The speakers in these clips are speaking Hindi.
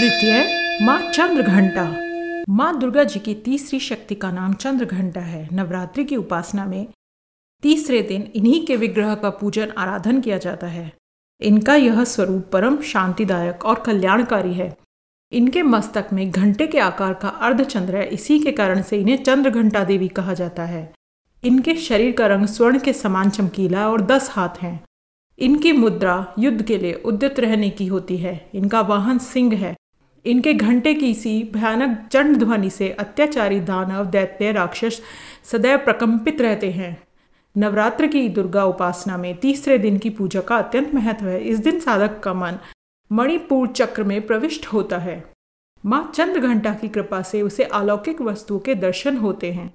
तृतीय माँ चंद्र घंटा माँ दुर्गा जी की तीसरी शक्ति का नाम चंद्र घंटा है नवरात्रि की उपासना में तीसरे दिन इन्हीं के विग्रह का पूजन आराधन किया जाता है इनका यह स्वरूप परम शांतिदायक और कल्याणकारी है इनके मस्तक में घंटे के आकार का अर्धचंद्र है इसी के कारण से इन्हें चंद्र घंटा देवी कहा जाता है इनके शरीर का रंग स्वर्ण के समान चमकीला और दस हाथ हैं इनकी मुद्रा युद्ध के लिए उद्यत रहने की होती है इनका वाहन सिंह है इनके घंटे की सी भयानक चंड ध्वनि से अत्याचारी दानव दैत्य राक्षस सदैव प्रकम्पित रहते हैं नवरात्र की दुर्गा उपासना में तीसरे दिन की पूजा का अत्यंत महत्व है इस दिन साधक का मन मणिपूर्ण चक्र में प्रविष्ट होता है माँ चंद्र घंटा की कृपा से उसे अलौकिक वस्तुओं के दर्शन होते हैं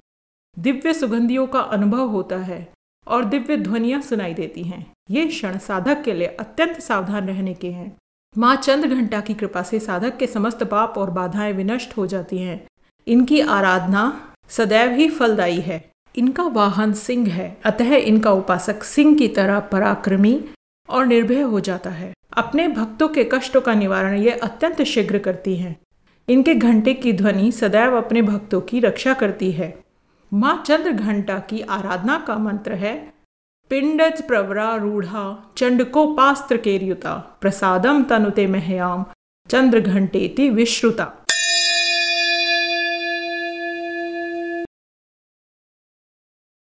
दिव्य सुगंधियों का अनुभव होता है और दिव्य ध्वनियाँ सुनाई देती हैं ये क्षण साधक के लिए अत्यंत सावधान रहने के हैं माँ चंद्र घंटा की कृपा से साधक के समस्त पाप और बाधाएं विनष्ट हो जाती हैं इनकी आराधना सदैव ही फलदायी है इनका वाहन सिंह है अतः इनका उपासक सिंह की तरह पराक्रमी और निर्भय हो जाता है अपने भक्तों के कष्टों का निवारण ये अत्यंत शीघ्र करती हैं इनके घंटे की ध्वनि सदैव अपने भक्तों की रक्षा करती है माँ चंद्र घंटा की आराधना का मंत्र है पिण्डज प्रवरारूढ़ा चण्डकोपास्त्रकेर्युता प्रसादम तनुते चंद्र चन्द्रघण्टेति विश्रुता